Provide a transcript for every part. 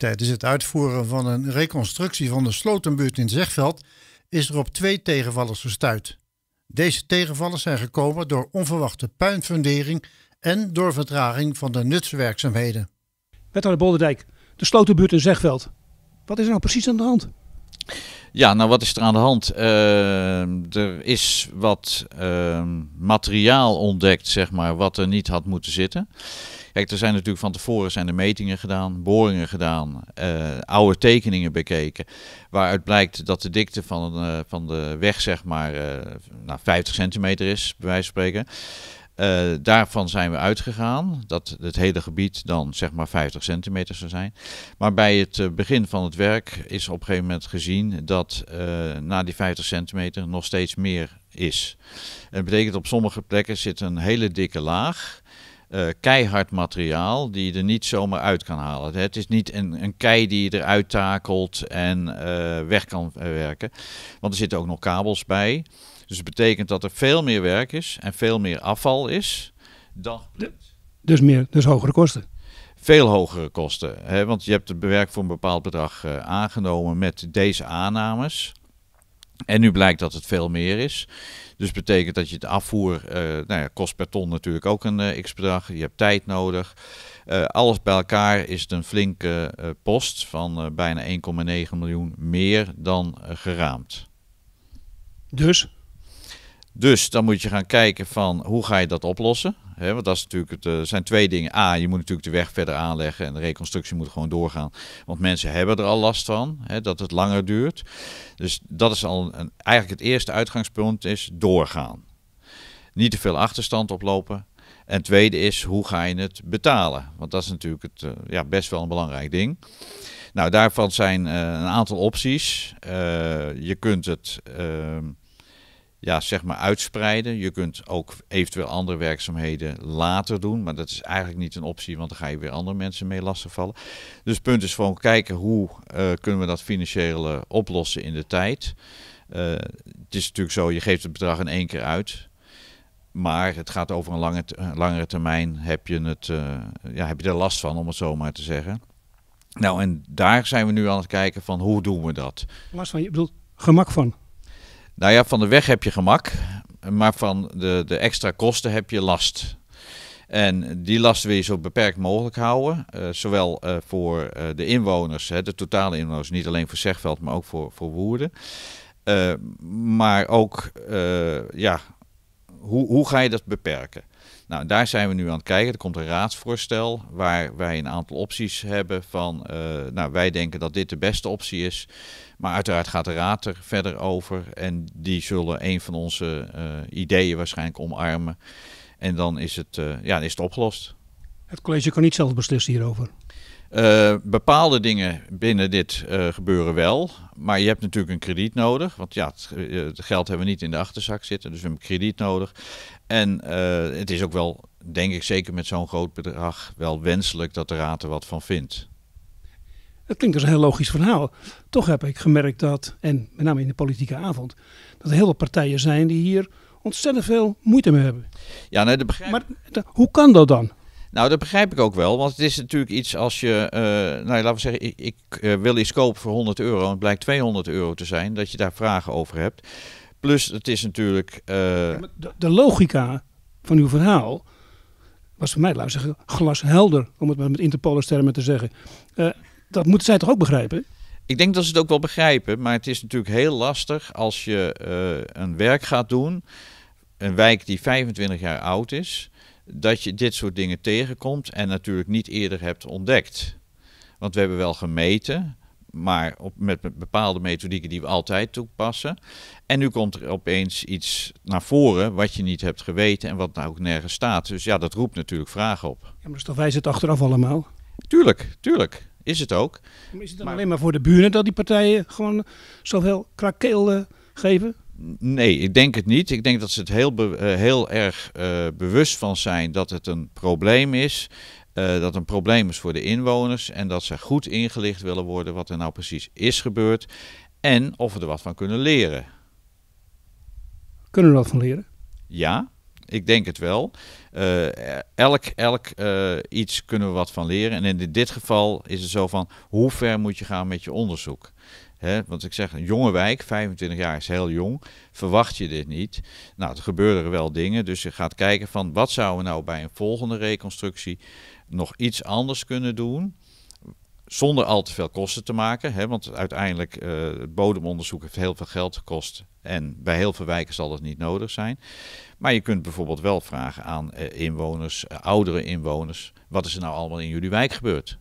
Tijdens het uitvoeren van een reconstructie van de Slotenbuurt in Zegveld is er op twee tegenvallers gestuurd. Deze tegenvallers zijn gekomen door onverwachte puinfundering en door vertraging van de nutswerkzaamheden. Wethouder Bolderdijk, de Slotenbuurt in Zegveld. Wat is er nou precies aan de hand? Ja, nou wat is er aan de hand? Eh, er is wat eh, materiaal ontdekt, zeg maar, wat er niet had moeten zitten. Kijk, er zijn natuurlijk van tevoren zijn de metingen gedaan, boringen gedaan, eh, oude tekeningen bekeken. Waaruit blijkt dat de dikte van, eh, van de weg zeg maar eh, nou, 50 centimeter is, bij wijze van spreken. daarvan zijn we uitgegaan dat het hele gebied dan zeg maar 50 centimeter zou zijn. Maar bij het begin van het werk is op een gegeven moment gezien dat na die 50 centimeter nog steeds meer is. Dat betekent op sommige plekken zit een hele dikke laag uh, keihard materiaal die je er niet zomaar uit kan halen. Het is niet een, een kei die je eruit takelt en eh, weg kan eh, werken. Want er zitten ook nog kabels bij. Dus het betekent dat er veel meer werk is en veel meer afval is dan. Dus, meer, dus hogere kosten veel hogere kosten. Hè? Want je hebt het bewerk voor een bepaald bedrag aangenomen met deze aannames. En nu blijkt dat het veel meer is. Dus betekent dat je het afvoer, eh, nou ja, kost per ton natuurlijk ook een eh, x-bedrag. Je hebt tijd nodig. Eh, alles bij elkaar is het een flinke post van bijna 1,9 miljoen meer dan geraamd. Dus? Dus dan moet je gaan kijken van hoe ga je dat oplossen want dat is natuurlijk het, eh, zijn twee dingen. A, je moet natuurlijk de weg verder aanleggen en de reconstructie moet gewoon doorgaan. Want mensen hebben er al last van, dat het langer duurt. Dus dat is al een, eigenlijk het eerste uitgangspunt is doorgaan. Niet te veel achterstand oplopen. En tweede is, hoe ga je het betalen? Want dat is natuurlijk het, eh, ja, best wel een belangrijk ding. Nou, daarvan zijn eh, een aantal opties. je kunt het ehm, ja, zeg maar uitspreiden. Je kunt ook eventueel andere werkzaamheden later doen, maar dat is eigenlijk niet een optie, want dan ga je weer andere mensen mee lasten vallen. Dus het punt is gewoon kijken hoe eh, kunnen we dat financieel oplossen in de tijd. Eh, het is natuurlijk zo, je geeft het bedrag in één keer uit. Maar het gaat over een lange, langere termijn, heb je, het, eh, ja, heb je er last van, om het zo maar te zeggen. Nou, en daar zijn we nu aan het kijken van hoe doen we dat. Last van, je bedoelt gemak van? Nou ja, van de weg heb je gemak, maar van de, de extra kosten heb je last. En die last wil je zo beperkt mogelijk houden. Eh, zowel eh, voor eh, de inwoners, hè, de totale inwoners, niet alleen voor Zegveld, maar ook voor, voor Woerden. maar ook, ja, hoe, hoe ga je dat beperken? Nou, daar zijn we nu aan het kijken. Er komt een raadsvoorstel waar wij een aantal opties hebben van, eh, nou, wij denken dat dit de beste optie is. Maar uiteraard gaat de raad er verder over en die zullen een van onze eh, ideeën waarschijnlijk omarmen. En dan is het, eh, ja, dan is het opgelost. Het college kan niet zelf beslissen hierover. Eh, bepaalde dingen binnen dit eh, gebeuren wel, maar je hebt natuurlijk een krediet nodig. Want ja, eh, het, geld hebben we niet in de achterzak zitten, dus we hebben krediet nodig. En het is ook wel, denk ik zeker met zo'n groot bedrag, wel wenselijk dat de raad er wat van vindt. Dat klinkt als een heel logisch verhaal. Toch heb ik gemerkt dat, en met name in de politieke avond, dat er heel veel partijen zijn die hier ontzettend veel moeite mee hebben. Ja, nee, dat Maar hoe kan dat dan? Nou, dat begrijp ik ook wel. Want het is natuurlijk iets als je, uh, nou, laten we zeggen, ik, ik eh, wil iets kopen voor 100 euro en het blijkt 200 euro te zijn, dat je daar vragen over hebt. Plus, het is natuurlijk. Eh, de, logica van uw verhaal was voor mij, laten we zeggen, glashelder, om het met Interpolis termen te zeggen. dat moeten zij toch ook begrijpen? Ik denk dat ze het ook wel begrijpen, maar het is natuurlijk heel lastig als je een werk gaat doen, een wijk die 25 jaar oud is dat je dit soort dingen tegenkomt en natuurlijk niet eerder hebt ontdekt. Want we hebben wel gemeten, maar op, met bepaalde methodieken die we altijd toepassen. En nu komt er opeens iets naar voren wat je niet hebt geweten en wat nou ook nergens staat. Dus ja, dat roept natuurlijk vragen op. Ja, maar dus toch het achteraf allemaal? Tuurlijk, tuurlijk. Is het ook. Maar is het dan alleen maar voor de buren dat die partijen gewoon zoveel krakeel eh, geven? Nee, ik denk het niet. Ik denk dat ze het heel, eh, heel erg eh, bewust van zijn dat het een probleem is. Uh, dat een probleem is voor de inwoners en dat ze goed ingelicht willen worden wat er nou precies is gebeurd en of we er wat van kunnen leren. Kunnen we wat van leren? Ja, ik denk het wel. elk elk iets kunnen we wat van leren. En in dit geval is het zo van hoe ver moet je gaan met je onderzoek? Hè, want ik zeg, een jonge wijk, 25 jaar is heel jong, verwacht je dit niet. Nou, er gebeuren wel dingen, dus je gaat kijken van wat zouden we nou bij een volgende reconstructie nog iets anders kunnen doen zonder al te veel kosten te maken. Hè? want uiteindelijk, uh, het bodemonderzoek heeft heel veel geld gekost. En bij heel veel wijken zal dat niet nodig zijn. Maar je kunt bijvoorbeeld wel vragen aan eh, inwoners, eh, oudere inwoners, wat is er nou allemaal in jullie wijk gebeurd?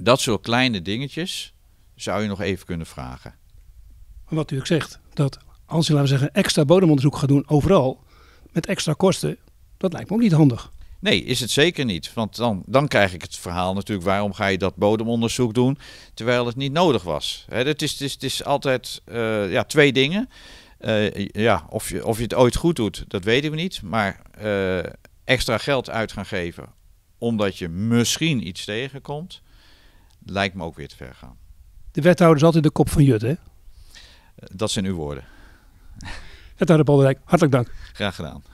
Dat soort kleine dingetjes, zou je nog even kunnen vragen. Wat u ook zegt, dat als je laten we zeggen extra bodemonderzoek gaat doen overal, met extra kosten, dat lijkt me ook niet handig. Nee, is het zeker niet. Want dan, dan krijg ik het verhaal natuurlijk, waarom ga je dat bodemonderzoek doen terwijl het niet nodig was. Hè, is, het, is, het is altijd eh, ja, twee dingen. Eh, ja, of, je, of je het ooit goed doet, dat weten we niet. Maar eh, extra geld uit gaan geven omdat je misschien iets tegenkomt, lijkt me ook weer te ver gaan de wethouder is altijd de kop van Jut, hè? Dat zijn uw woorden. Wethouder Boldewijk, hartelijk dank. Graag gedaan.